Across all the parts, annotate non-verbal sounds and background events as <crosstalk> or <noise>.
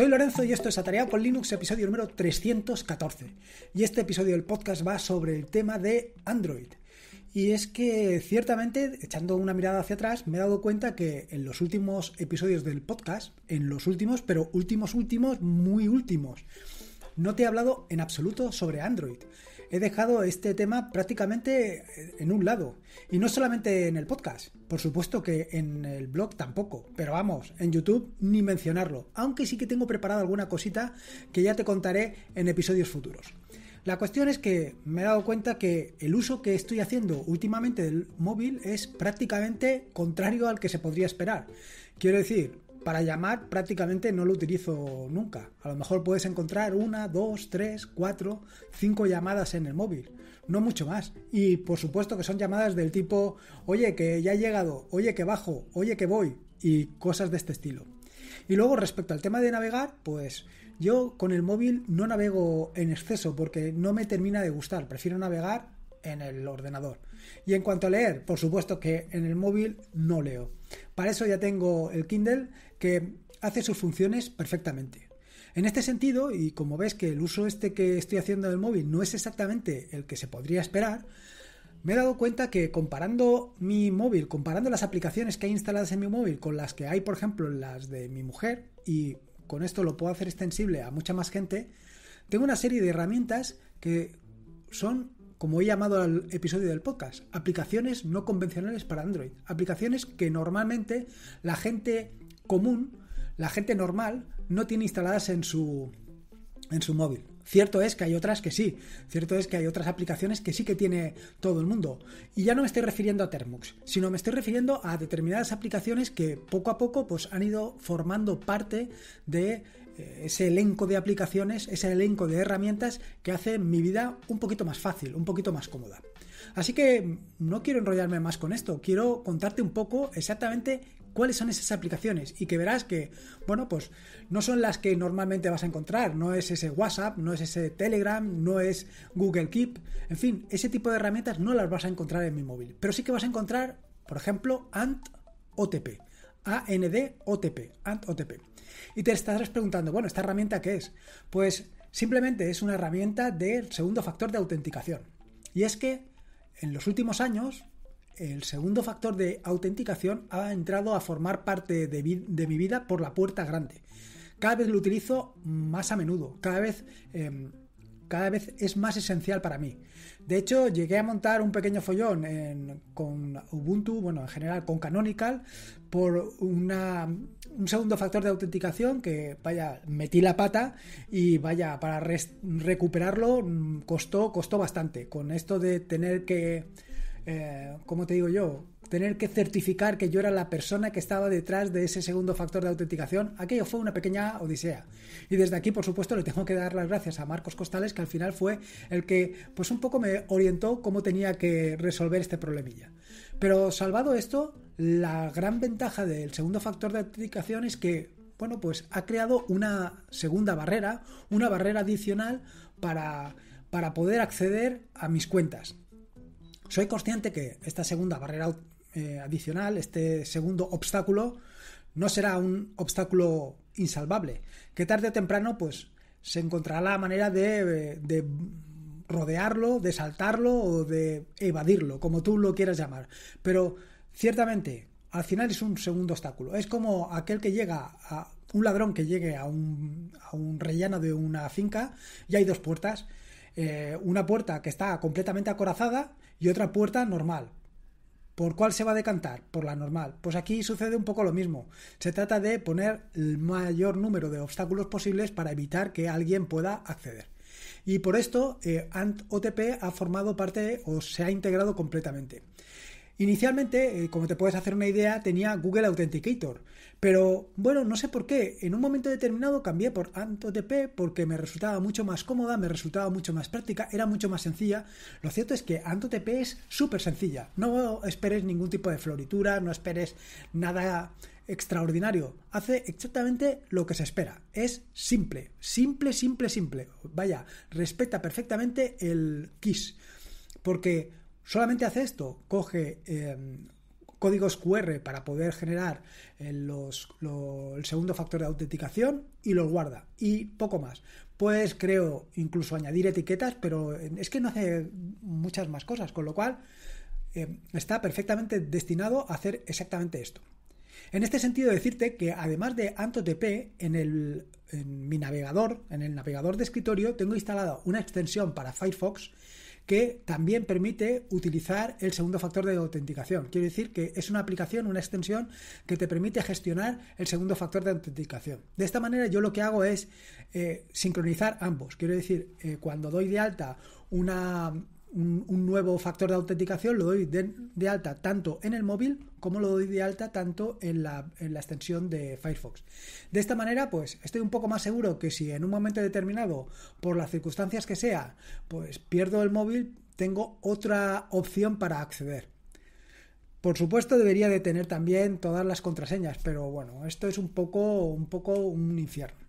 Soy Lorenzo y esto es Atareado con Linux, episodio número 314. Y este episodio del podcast va sobre el tema de Android. Y es que ciertamente, echando una mirada hacia atrás, me he dado cuenta que en los últimos episodios del podcast, en los últimos, pero últimos, últimos, muy últimos, no te he hablado en absoluto sobre Android he dejado este tema prácticamente eh, en un lado. Y no solamente en el podcast, por supuesto que en el blog tampoco, pero vamos, en YouTube ni mencionarlo, aunque sí que tengo preparado alguna cosita que ya te contaré en episodios futuros. La cuestión es que me he dado cuenta que el uso que estoy haciendo últimamente del móvil es prácticamente contrario al que se podría esperar. Quiero decir, para llamar prácticamente no lo utilizo nunca. A lo mejor puedes encontrar una, dos, tres, cuatro, cinco llamadas en el móvil, no mucho más. Y por supuesto que son llamadas del tipo, oye que ya he llegado, oye que bajo, oye que voy y cosas de este estilo. Y luego respecto al tema de navegar, pues yo con el móvil no navego en exceso porque no me termina de gustar, prefiero navegar en el ordenador. Y en cuanto a leer, por supuesto que en el móvil no leo. Para eso ya tengo el Kindle que hace sus funciones perfectamente. En este sentido, y como ves que el uso este que estoy haciendo del móvil no es exactamente el que se podría esperar, me he dado cuenta que comparando mi móvil, comparando las aplicaciones que hay instaladas en mi móvil con las que hay, por ejemplo, las de mi mujer, y con esto lo puedo hacer extensible a mucha más gente, tengo una serie de herramientas que son, como he llamado al episodio del podcast, aplicaciones no convencionales para Android, aplicaciones que normalmente la gente común, la gente normal, no tiene instaladas en su, en su móvil. Cierto es que hay otras que sí, cierto es que hay otras aplicaciones que sí que tiene todo el mundo. Y ya no me estoy refiriendo a Termux, sino me estoy refiriendo a determinadas aplicaciones que poco a poco pues, han ido formando parte de eh, ese elenco de aplicaciones, ese elenco de herramientas que hacen mi vida un poquito más fácil, un poquito más cómoda. Así que no quiero enrollarme más con esto, quiero contarte un poco exactamente cuáles son esas aplicaciones y que verás que, bueno, pues no son las que normalmente vas a encontrar, no es ese WhatsApp, no es ese Telegram, no es Google Keep, en fin, ese tipo de herramientas no las vas a encontrar en mi móvil, pero sí que vas a encontrar, por ejemplo, ANT OTP, AND OTP, ANT OTP. Y te estarás preguntando, bueno, ¿esta herramienta qué es? Pues simplemente es una herramienta del segundo factor de autenticación. Y es que en los últimos años, el segundo factor de autenticación ha entrado a formar parte de, mi vida por la puerta grande. Cada vez lo utilizo más a menudo, cada vez... Em, cada vez es más esencial para mí. De hecho, llegué a montar un pequeño follón con Ubuntu, bueno, en general con Canonical, por un segundo factor de autenticación que, vaya, metí la pata y, vaya, para recuperarlo mm, costó, costó bastante. Con esto de tener que eh, como te digo yo? Tener que certificar que yo era la persona que estaba detrás de ese segundo factor de autenticación, aquello fue una pequeña odisea. Y desde aquí, por supuesto, le tengo que dar las gracias a Marcos Costales, que al final fue el que, pues un poco me orientó cómo tenía que resolver este problemilla. Pero salvado esto, la gran ventaja del segundo factor de autenticación es que, bueno, pues ha creado una segunda barrera, una barrera adicional para, para poder acceder a mis cuentas. Soy consciente que esta segunda barrera eh, adicional, este segundo obstáculo, no será un obstáculo insalvable, que tarde o temprano pues se encontrará la manera de, rodearlo, de saltarlo o de evadirlo, como tú lo quieras llamar. Pero ciertamente, al final es un segundo obstáculo. Es como aquel que llega a un ladrón que llegue a un, a rellano de una finca y hay dos puertas. Eh, una puerta que está completamente acorazada y otra puerta normal. ¿Por cuál se va a decantar? Por la normal. Pues aquí sucede un poco lo mismo. Se trata de poner el mayor número de obstáculos posibles para evitar que alguien pueda acceder. Y por esto, eh, ANT-OTP ha formado parte o se ha integrado completamente. Inicialmente, eh, como te puedes hacer una idea, tenía Google Authenticator, pero bueno, no sé por qué, en un momento determinado cambié por AntOTP porque me resultaba mucho más cómoda, me resultaba mucho más práctica, era mucho más sencilla. Lo cierto es que AntOTP es súper sencilla, no esperes ningún tipo de floritura, no esperes nada extraordinario, hace exactamente lo que se espera, es simple, simple, simple, simple. Vaya, respeta perfectamente el KISS, porque Solamente hace esto, coge em, códigos QR para poder generar eh, el segundo factor de autenticación y los guarda. Y poco más. Puedes, creo, incluso añadir etiquetas, pero em, es que no hace muchas más cosas, con lo cual em, está perfectamente destinado a hacer exactamente esto. En este sentido, decirte que además de AntoTP, en, en mi navegador, en el navegador de escritorio, tengo instalada una extensión para Firefox que también permite utilizar el segundo factor de autenticación. Quiero decir que es una aplicación, una extensión que te permite gestionar el segundo factor de autenticación. De esta manera yo lo que hago es eh, sincronizar ambos. Quiero decir, eh, cuando doy de alta una un, nuevo factor de autenticación, lo doy de, alta tanto en el móvil como lo doy de alta tanto en la, en la, extensión de Firefox. De esta manera, pues estoy un poco más seguro que si en un momento determinado, por las circunstancias que sea, pues pierdo el móvil, tengo otra opción para acceder. Por supuesto debería de tener también todas las contraseñas, pero bueno, esto es un poco, un poco un infierno.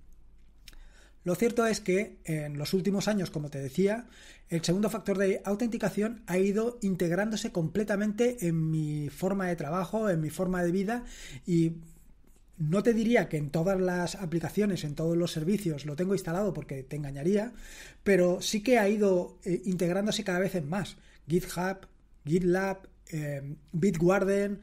Lo cierto es que en los últimos años, como te decía, el segundo factor de autenticación ha ido integrándose completamente en mi forma de trabajo, en mi forma de vida y no te diría que en todas las aplicaciones, en todos los servicios lo tengo instalado porque te engañaría, pero sí que ha ido eh, integrándose cada vez en más. GitHub, GitLab, BitGuardian, em, Bitwarden,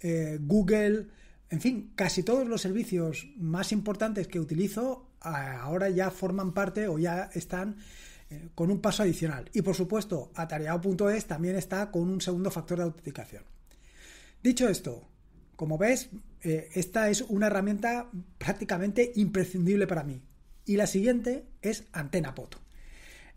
eh, Google, en fin, casi todos los servicios más importantes que utilizo ahora ya forman parte o ya están eh, con un paso adicional. Y por supuesto, atareado.es también está con un segundo factor de autenticación. Dicho esto, como ves, eh, esta es una herramienta prácticamente imprescindible para mí. Y la siguiente es pot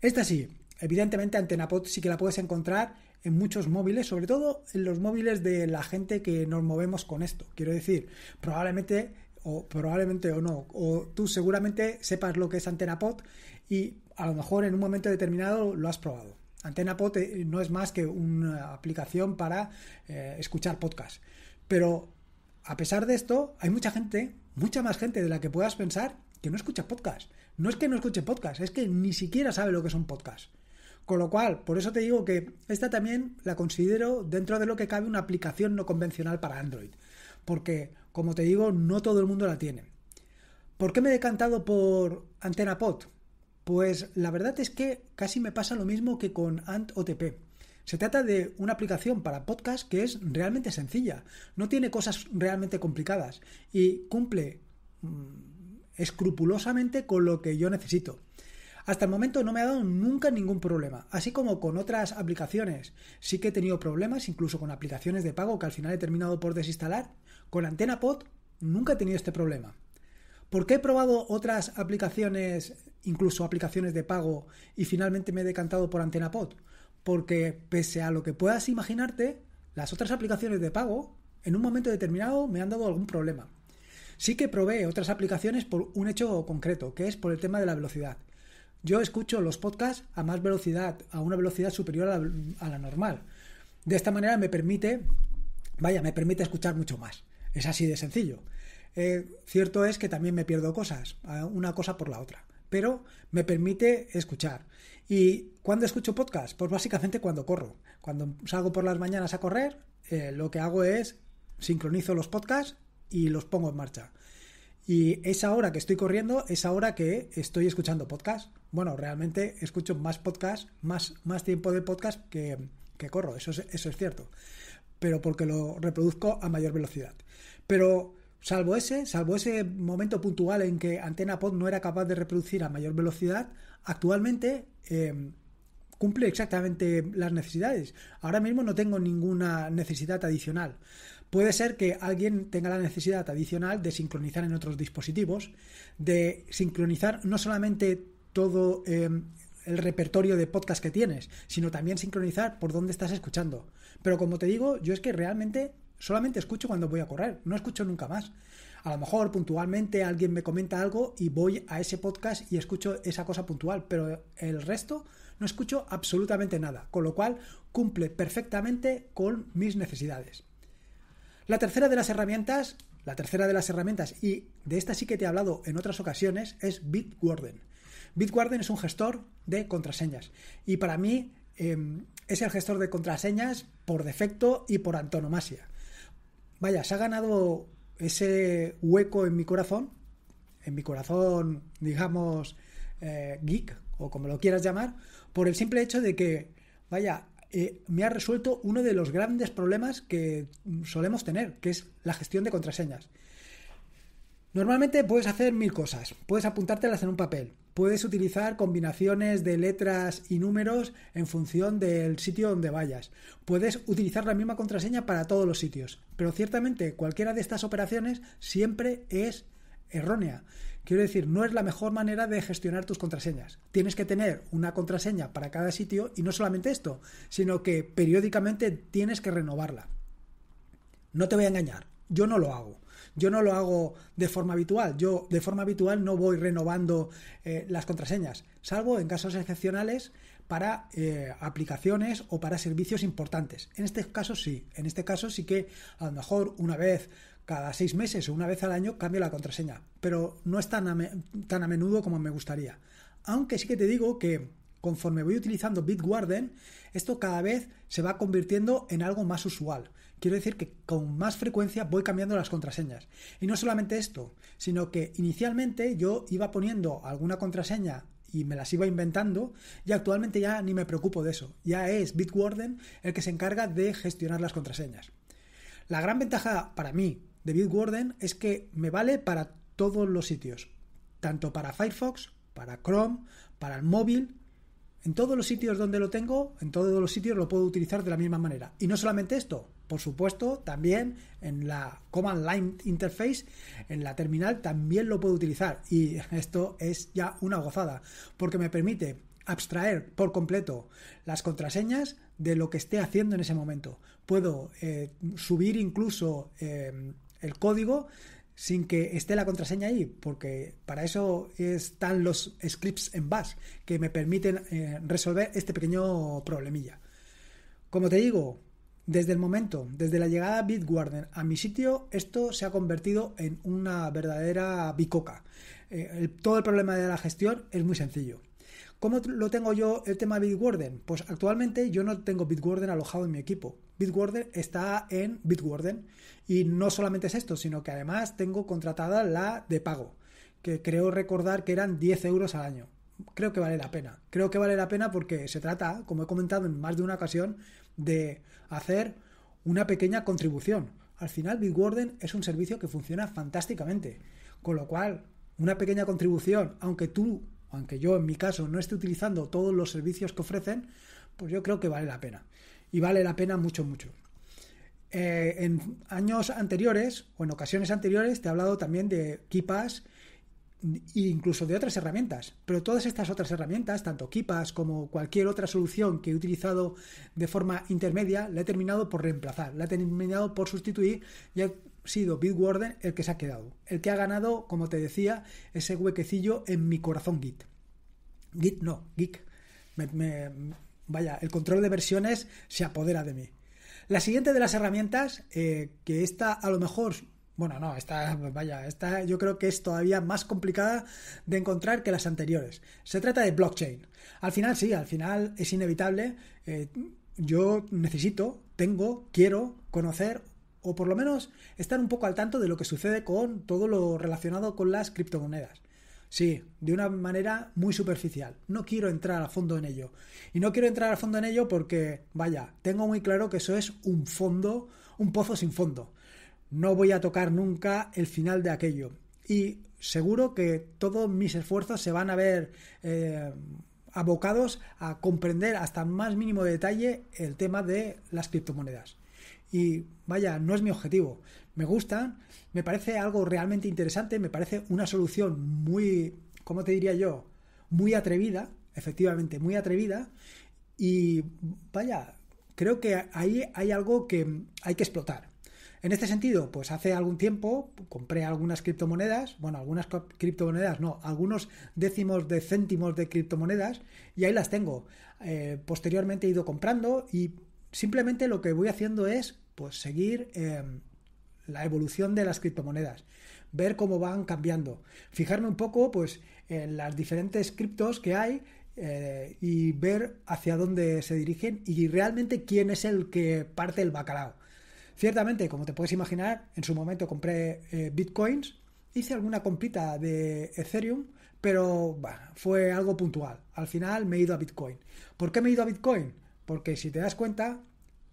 Esta sí, evidentemente pot sí que la puedes encontrar en muchos móviles, sobre todo en los móviles de la gente que nos movemos con esto. Quiero decir, probablemente o probablemente o no, o tú seguramente sepas lo que es antena y a lo mejor en un momento determinado lo has probado. Antena eh, no es más que una aplicación para eh, escuchar podcast. Pero a pesar de esto, hay mucha gente, mucha más gente de la que puedas pensar que no escucha podcast. No es que no escuche podcast, es que ni siquiera sabe lo que son podcasts. Con lo cual, por eso te digo que esta también la considero dentro de lo que cabe una aplicación no convencional para Android. Porque como te digo, no todo el mundo la tiene. ¿Por qué me he decantado por Antena Pues la verdad es que casi me pasa lo mismo que con Ant Se trata de una aplicación para podcast que es realmente sencilla, no tiene cosas realmente complicadas y cumple mm, escrupulosamente con lo que yo necesito. Hasta el momento no me ha dado nunca ningún problema, así como con otras aplicaciones. Sí que he tenido problemas, incluso con aplicaciones de pago que al final he terminado por desinstalar. Con Antena nunca he tenido este problema. ¿Por qué he probado otras aplicaciones, incluso aplicaciones de pago, y finalmente me he decantado por Antena Porque pese a lo que puedas imaginarte, las otras aplicaciones de pago, en un momento determinado, me han dado algún problema. Sí que probé otras aplicaciones por un hecho concreto, que es por el tema de la velocidad. Yo escucho los podcasts a más velocidad, a una velocidad superior a la, normal. De esta manera me permite, vaya, me permite escuchar mucho más. Es así de sencillo. Eh, cierto es que también me pierdo cosas, una cosa por la otra, pero me permite escuchar. ¿Y cuándo escucho podcast? Pues básicamente cuando corro. Cuando salgo por las mañanas a correr, eh, lo que hago es sincronizo los podcasts y los pongo en marcha. Y esa hora que estoy corriendo es ahora que estoy escuchando podcast. Bueno, realmente escucho más podcast, más, más tiempo de podcast que, que corro, eso es, eso es cierto. Pero porque lo reproduzco a mayor velocidad. Pero salvo ese, salvo ese momento puntual en que Antena Pod no era capaz de reproducir a mayor velocidad, actualmente em, cumple exactamente las necesidades. Ahora mismo no tengo ninguna necesidad adicional. Puede ser que alguien tenga la necesidad adicional de sincronizar en otros dispositivos, de sincronizar no solamente todo em, el repertorio de podcast que tienes, sino también sincronizar por dónde estás escuchando. Pero como te digo, yo es que realmente solamente escucho cuando voy a correr, no escucho nunca más. A lo mejor puntualmente alguien me comenta algo y voy a ese podcast y escucho esa cosa puntual, pero el resto no escucho absolutamente nada, con lo cual cumple perfectamente con mis necesidades. La tercera de las herramientas, la tercera de las herramientas, y de esta sí que te he hablado en otras ocasiones, es Bitwarden. Bitwarden es un gestor de contraseñas. Y para mí em, es el gestor de contraseñas por defecto y por antonomasia. Vaya, se ha ganado ese hueco en mi corazón, en mi corazón, digamos, eh, geek, o como lo quieras llamar, por el simple hecho de que, vaya, eh, me ha resuelto uno de los grandes problemas que solemos tener, que es la gestión de contraseñas. Normalmente puedes hacer mil cosas, puedes apuntártelas en un papel, puedes utilizar combinaciones de letras y números en función del sitio donde vayas, puedes utilizar la misma contraseña para todos los sitios, pero ciertamente cualquiera de estas operaciones siempre es errónea. Quiero decir, no es la mejor manera de gestionar tus contraseñas. Tienes que tener una contraseña para cada sitio y no solamente esto, sino que periódicamente tienes que renovarla. No te voy a engañar, yo no lo hago. Yo no lo hago de forma habitual. Yo de forma habitual no voy renovando eh, las contraseñas, salvo en casos excepcionales para eh, aplicaciones o para servicios importantes. En este caso sí, en este caso sí que a lo mejor una vez cada seis meses o una vez al año cambio la contraseña, pero no es tan a, menudo como me gustaría. Aunque sí que te digo que conforme voy utilizando Bitwarden, esto cada vez se va convirtiendo en algo más usual. Quiero decir que con más frecuencia voy cambiando las contraseñas. Y no solamente esto, sino que inicialmente yo iba poniendo alguna contraseña y me las iba inventando y actualmente ya ni me preocupo de eso. Ya es Bitwarden el que se encarga de gestionar las contraseñas. La gran ventaja para mí de Bitwarden es que me vale para todos los sitios, tanto para Firefox, para Chrome, para el móvil, en todos los sitios donde lo tengo, en todos los sitios lo puedo utilizar de la misma manera. Y no solamente esto, por supuesto, también en la Command Line Interface, en la terminal, también lo puedo utilizar. Y <laughs> esto es ya una gozada, porque me permite abstraer por completo las contraseñas de lo que esté haciendo en ese momento. Puedo eh, subir incluso... Eh, el código sin que esté la contraseña ahí, porque para eso están los scripts en bash que me permiten eh, resolver este pequeño problemilla. Como te digo, desde el momento, desde la llegada de Bitwarden a mi sitio, esto se ha convertido en una verdadera bicoca. Eh, todo el problema de la gestión es muy sencillo. ¿Cómo lo tengo yo el tema de Bitwarden? Pues actualmente yo no tengo Bitwarden alojado en mi equipo. Bitwarden está en Bitwarden y no solamente es esto, sino que además tengo contratada la de pago, que creo recordar que eran 10 euros al año. Creo que vale la pena. Creo que vale la pena porque se trata, como he comentado en más de una ocasión, de hacer una pequeña contribución. Al final Bitwarden es un servicio que funciona fantásticamente, con lo cual una pequeña contribución, aunque tú aunque yo en mi caso no esté utilizando todos los servicios que ofrecen, pues yo creo que vale la pena. Y vale la pena mucho, mucho. Eh, en años anteriores o en ocasiones anteriores te he hablado también de Kipas e incluso de otras herramientas, pero todas estas otras herramientas, tanto Kipas como cualquier otra solución que he utilizado de forma intermedia, la he terminado por reemplazar, la he terminado por sustituir y sido Bitwarden el que se ha quedado, el que ha ganado, como te decía, ese huequecillo en mi corazón Git. Git no, Geek. vaya, el control de versiones se apodera de mí. La siguiente de las herramientas, eh, que esta a lo mejor bueno, no, esta, vaya, esta yo creo que es todavía más complicada de encontrar que las anteriores. Se trata de blockchain. Al final sí, al final es inevitable. Eh, yo necesito, tengo, quiero conocer o por lo menos estar un poco al tanto de lo que sucede con todo lo relacionado con las criptomonedas. Sí, de una manera muy superficial. No quiero entrar a fondo en ello. Y no quiero entrar a fondo en ello porque, vaya, tengo muy claro que eso es un fondo, un pozo sin fondo. No voy a tocar nunca el final de aquello. Y seguro que todos mis esfuerzos se van a ver eh, abocados a comprender hasta más mínimo detalle el tema de las criptomonedas y vaya, no es mi objetivo. Me gustan, me parece algo realmente interesante, me parece una solución muy, ¿cómo te diría yo? Muy atrevida, efectivamente, muy atrevida. Y vaya, creo que ahí hay algo que hay que explotar. En este sentido, pues hace algún tiempo compré algunas criptomonedas, bueno, algunas criptomonedas, no, algunos décimos de céntimos de criptomonedas y ahí las tengo. Eh, posteriormente he ido comprando y simplemente lo que voy haciendo es pues seguir em, la evolución de las criptomonedas, ver cómo van cambiando, fijarme un poco pues en las diferentes criptos que hay eh, y ver hacia dónde se dirigen y realmente quién es el que parte el bacalao. Ciertamente, como te puedes imaginar, en su momento compré eh, bitcoins, hice alguna compita de Ethereum, pero fue algo puntual. Al final me he ido a Bitcoin. ¿Por qué me he ido a Bitcoin? Porque si te das cuenta,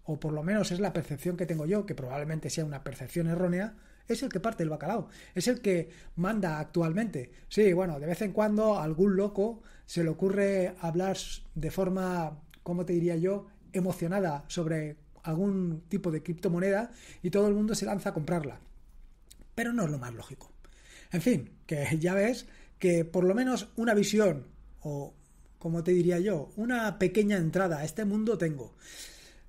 o por lo menos es la percepción que tengo yo, que probablemente sea una percepción errónea, es el que parte el bacalao, es el que manda actualmente. Sí, bueno, de vez en cuando a algún loco se le ocurre hablar de forma, ¿cómo te diría yo?, emocionada sobre algún tipo de criptomoneda y todo el mundo se lanza a comprarla. Pero no es lo más lógico. En fin, que ya ves que por lo menos una visión o como te diría yo, una pequeña entrada a este mundo tengo.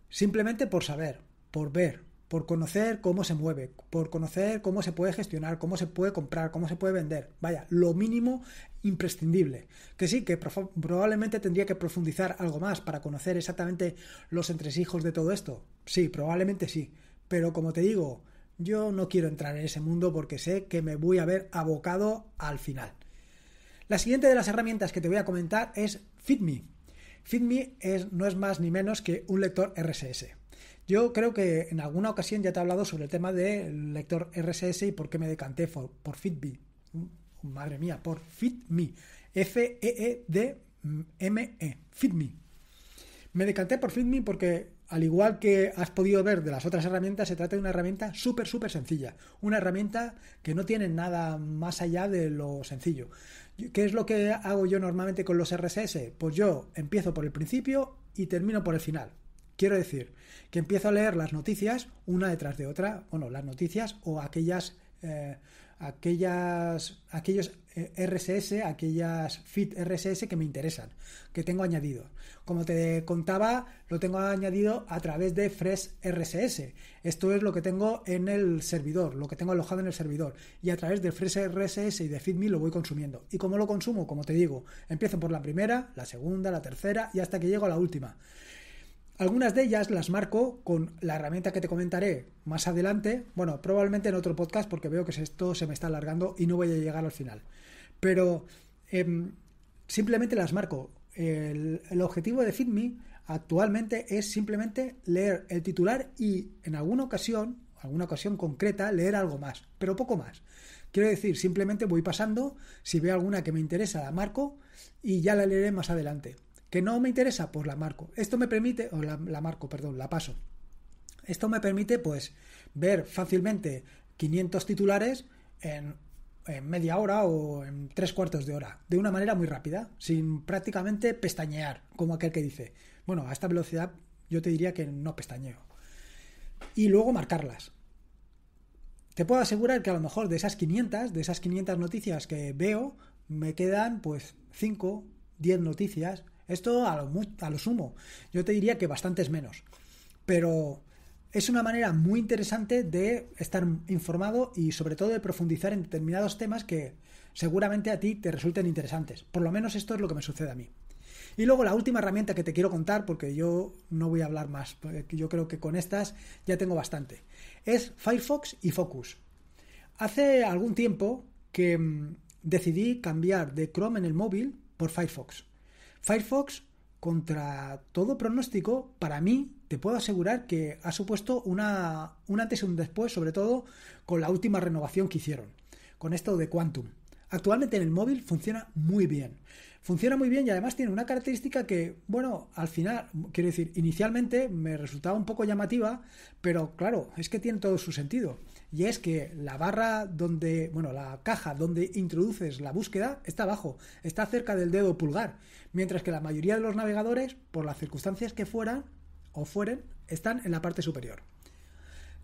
Simplemente por saber, por ver, por conocer cómo se mueve, por conocer cómo se puede gestionar, cómo se puede comprar, cómo se puede vender. Vaya, lo mínimo imprescindible. Que sí, que probablemente tendría que profundizar algo más para conocer exactamente los entresijos de todo esto. Sí, probablemente sí. Pero como te digo, yo no quiero entrar en ese mundo porque sé que me voy a ver abocado al final. La siguiente de las herramientas que te voy a comentar es FitMe. FitMe es, no es más ni menos que un lector RSS. Yo creo que en alguna ocasión ya te he hablado sobre el tema del lector RSS y por qué me decanté por, FitMe. Mm, madre mía, por FitMe. F-E-E-D-M-E. E, -E, FitMe. Me decanté por FitMe porque, al igual que has podido ver de las otras herramientas, se trata de una herramienta súper, súper sencilla. Una herramienta que no tiene nada más allá de lo sencillo. ¿Qué es lo que hago yo normalmente con los RSS? Pues yo empiezo por el principio y termino por el final. Quiero decir, que empiezo a leer las noticias una detrás de otra, bueno, las noticias o aquellas eh, aquellas, aquellos eh, RSS, aquellas fit RSS que me interesan, que tengo añadido. Como te contaba, lo tengo añadido a través de Fresh RSS. Esto es lo que tengo en el servidor, lo que tengo alojado en el servidor. Y a través de Fresh RSS y de FitMe lo voy consumiendo. ¿Y cómo lo consumo? Como te digo, empiezo por la primera, la segunda, la tercera y hasta que llego a la última. Algunas de ellas las marco con la herramienta que te comentaré más adelante, bueno, probablemente en otro podcast porque veo que esto se me está alargando y no voy a llegar al final. Pero em, simplemente las marco. El, objetivo de FitMe actualmente es simplemente leer el titular y en alguna ocasión, alguna ocasión concreta, leer algo más, pero poco más. Quiero decir, simplemente voy pasando, si veo alguna que me interesa la marco y ya la leeré más adelante que no me interesa, pues la marco. Esto me permite, o la, marco, perdón, la paso. Esto me permite, pues, ver fácilmente 500 titulares en, en, media hora o en tres cuartos de hora, de una manera muy rápida, sin prácticamente pestañear, como aquel que dice. Bueno, a esta velocidad yo te diría que no pestañeo. Y luego marcarlas. Te puedo asegurar que a lo mejor de esas 500, de esas 500 noticias que veo, me quedan pues 5, 10 noticias esto a lo, sumo. Yo te diría que bastantes menos. Pero es una manera muy interesante de estar informado y sobre todo de profundizar en determinados temas que seguramente a ti te resulten interesantes. Por lo menos esto es lo que me sucede a mí. Y luego la última herramienta que te quiero contar, porque yo no voy a hablar más, porque eh, yo creo que con estas ya tengo bastante, es Firefox y Focus. Hace algún tiempo que mm, decidí cambiar de Chrome en el móvil por Firefox. Firefox, contra todo pronóstico, para mí, te puedo asegurar que ha supuesto una, un antes y un después, sobre todo con la última renovación que hicieron, con esto de Quantum. Actualmente en el móvil funciona muy bien funciona muy bien y además tiene una característica que, bueno, al final, quiero decir, inicialmente me resultaba un poco llamativa, pero claro, es que tiene todo su sentido. Y es que la barra donde, bueno, la caja donde introduces la búsqueda está abajo, está cerca del dedo pulgar, mientras que la mayoría de los navegadores, por las circunstancias que fueran o fueren, están en la parte superior.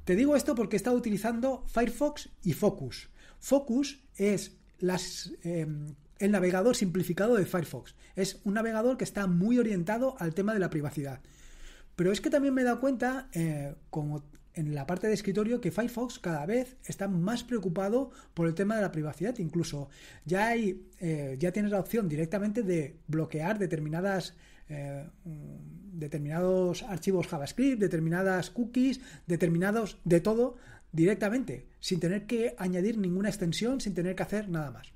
Te digo esto porque he estado utilizando Firefox y Focus. Focus es las em, el navegador simplificado de Firefox. Es un navegador que está muy orientado al tema de la privacidad. Pero es que también me he dado cuenta, eh, como en la parte de escritorio, que Firefox cada vez está más preocupado por el tema de la privacidad. Incluso ya hay, eh, ya tienes la opción directamente de bloquear determinadas eh, mm, determinados archivos JavaScript, determinadas cookies, determinados de todo directamente, sin tener que añadir ninguna extensión, sin tener que hacer nada más.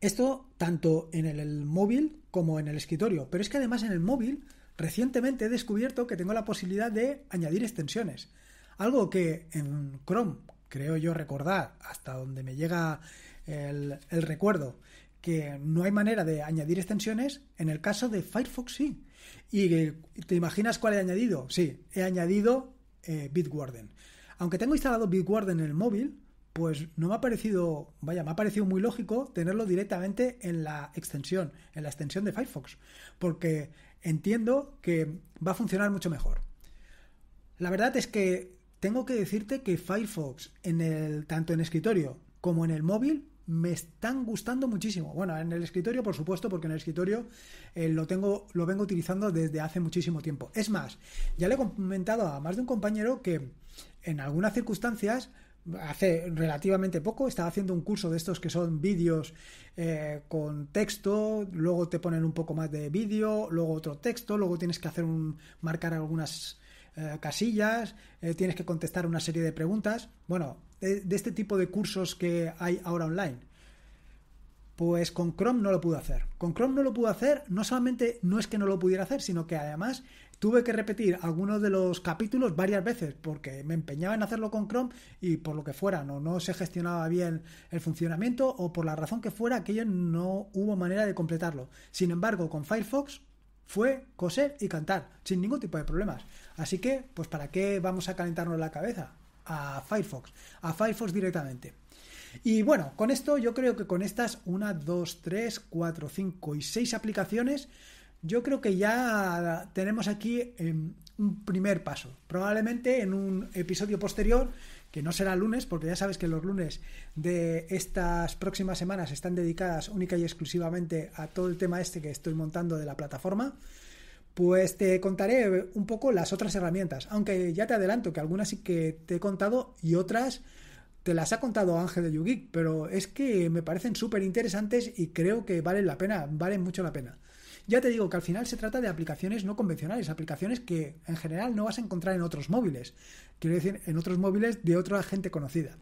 Esto tanto en el, móvil como en el escritorio. Pero es que además en el móvil recientemente he descubierto que tengo la posibilidad de añadir extensiones. Algo que en Chrome, creo yo recordar, hasta donde me llega el, recuerdo, que no hay manera de añadir extensiones, en el caso de Firefox sí. ¿Y eh, te imaginas cuál he añadido? Sí, he añadido eh, Bitwarden. Aunque tengo instalado Bitwarden en el móvil, pues no me ha parecido, vaya, me ha parecido muy lógico tenerlo directamente en la extensión, en la extensión de Firefox, porque entiendo que va a funcionar mucho mejor. La verdad es que tengo que decirte que Firefox, en el, tanto en escritorio como en el móvil, me están gustando muchísimo. Bueno, en el escritorio, por supuesto, porque en el escritorio eh, lo tengo, lo vengo utilizando desde hace muchísimo tiempo. Es más, ya le he comentado a más de un compañero que en algunas circunstancias hace relativamente poco estaba haciendo un curso de estos que son vídeos eh, con texto, luego te ponen un poco más de vídeo, luego otro texto, luego tienes que hacer un marcar algunas eh, casillas, eh, tienes que contestar una serie de preguntas, bueno, de este tipo de cursos que hay ahora online. Pues con Chrome no lo pude hacer. Con Chrome no lo pude hacer, no solamente no es que no lo pudiera hacer, sino que además tuve que repetir algunos de los capítulos varias veces porque me empeñaba en hacerlo con Chrome y por lo que fuera, no, no se gestionaba bien el funcionamiento o por la razón que fuera, aquello no hubo manera de completarlo. Sin embargo, con Firefox fue coser y cantar, sin ningún tipo de problemas. Así que, pues, ¿para qué vamos a calentarnos la cabeza? A Firefox, a Firefox directamente. Y bueno, con esto yo creo que con estas 1, 2, 3, 4, 5 y 6 aplicaciones, yo creo que ya tenemos aquí em, un primer paso. Probablemente en un episodio posterior, que no será lunes, porque ya sabes que los lunes de estas próximas semanas están dedicadas única y exclusivamente a todo el tema este que estoy montando de la plataforma pues te contaré un poco las otras herramientas, aunque ya te adelanto que algunas sí que te he contado y otras te las ha contado Ángel de YouGeek, pero es que me parecen súper interesantes y creo que valen la pena, valen mucho la pena. Ya te digo que al final se trata de aplicaciones no convencionales, aplicaciones que en general no vas a encontrar en otros móviles. Quiero decir, en otros móviles de otra gente conocida.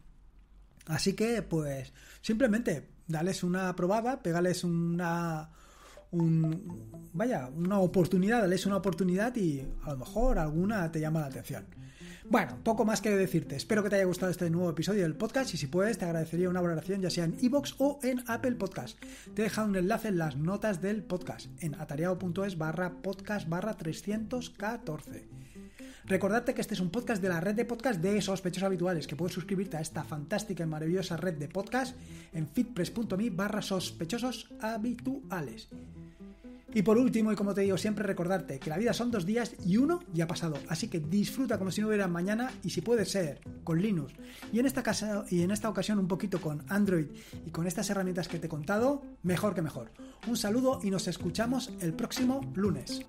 Así que, pues, simplemente dales una probada, pégales una. vaya, una oportunidad, dales una oportunidad y a lo mejor alguna te llama la atención. Bueno, poco más que decirte. Espero que te haya gustado este nuevo episodio del podcast y si puedes te agradecería una valoración ya sea en iVoox o en Apple Podcast. Te he dejado un enlace en las notas del podcast en atareado.es barra podcast barra 314. Recordarte que este es un podcast de la red de podcast de sospechosos habituales, que puedes suscribirte a esta fantástica y maravillosa red de podcast en fitpress.me barra sospechosos habituales. Y por último, y como te digo siempre, recordarte que la vida son dos días y uno ya ha pasado. Así que disfruta como si no hubiera mañana y si puede ser, con Linux. Y en esta, casa, y en esta ocasión un poquito con Android y con estas herramientas que te he contado, mejor que mejor. Un saludo y nos escuchamos el próximo lunes.